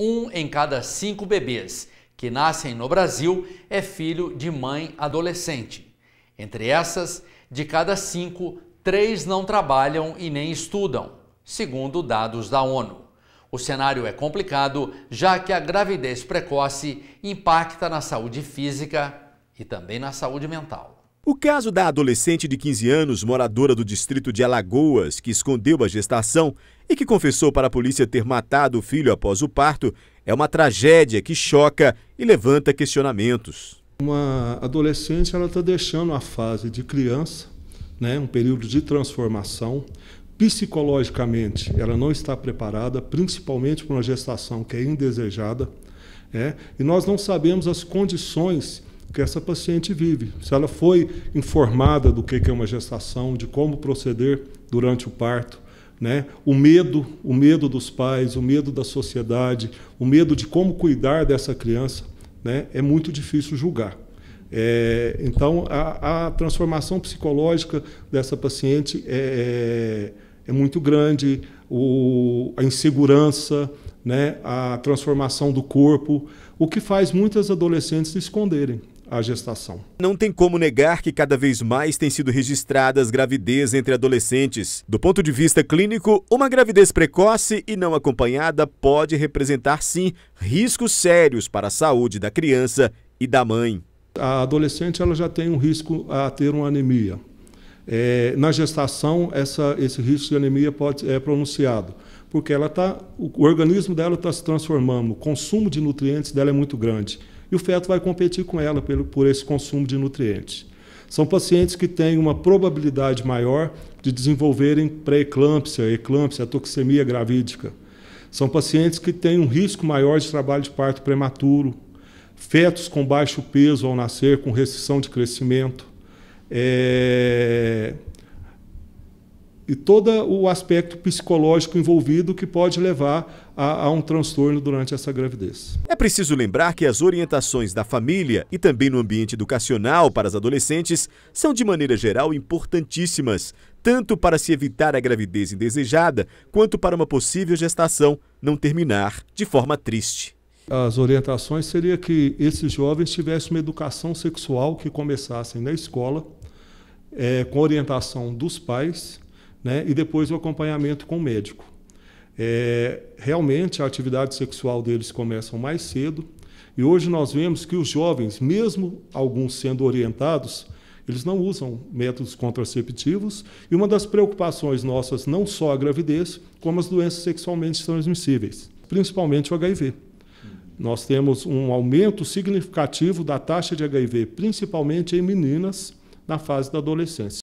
um em cada cinco bebês que nascem no Brasil é filho de mãe adolescente. Entre essas, de cada cinco, três não trabalham e nem estudam, segundo dados da ONU. O cenário é complicado, já que a gravidez precoce impacta na saúde física e também na saúde mental. O caso da adolescente de 15 anos, moradora do distrito de Alagoas, que escondeu a gestação e que confessou para a polícia ter matado o filho após o parto, é uma tragédia que choca e levanta questionamentos. Uma adolescente ela está deixando a fase de criança, né, um período de transformação. Psicologicamente, ela não está preparada, principalmente para uma gestação que é indesejada. É, e nós não sabemos as condições que essa paciente vive. Se ela foi informada do que é uma gestação, de como proceder durante o parto, né? O medo, o medo dos pais, o medo da sociedade, o medo de como cuidar dessa criança, né? É muito difícil julgar. É, então, a, a, transformação psicológica dessa paciente é, é, é muito grande, o, a insegurança, né? a transformação do corpo, o que faz muitas adolescentes se esconderem a gestação. Não tem como negar que cada vez mais têm sido registradas gravidez entre adolescentes. Do ponto de vista clínico, uma gravidez precoce e não acompanhada pode representar, sim, riscos sérios para a saúde da criança e da mãe. A adolescente ela já tem um risco a ter uma anemia. É, na gestação, essa, esse risco de anemia pode, é pronunciado, porque ela tá, o, o organismo dela está se transformando, o consumo de nutrientes dela é muito grande e o feto vai competir com ela pelo, por esse consumo de nutrientes. São pacientes que têm uma probabilidade maior de desenvolverem pré-eclâmpsia, eclâmpsia, toxemia gravídica. São pacientes que têm um risco maior de trabalho de parto prematuro, fetos com baixo peso ao nascer, com restrição de crescimento. É, e todo o aspecto psicológico envolvido que pode levar a, a, um transtorno durante essa gravidez. É preciso lembrar que as orientações da família e também no ambiente educacional para as adolescentes são, de maneira geral, importantíssimas, tanto para se evitar a gravidez indesejada, quanto para uma possível gestação não terminar de forma triste. As orientações seria que esses jovens tivessem uma educação sexual que começassem na escola, é, com orientação dos pais, né? e depois o acompanhamento com o médico. É, realmente a atividade sexual deles começa mais cedo e hoje nós vemos que os jovens, mesmo alguns sendo orientados, eles não usam métodos contraceptivos e uma das preocupações nossas não só a gravidez, como as doenças sexualmente transmissíveis, principalmente o HIV. Nós temos um aumento significativo da taxa de HIV, principalmente em meninas na fase da adolescência.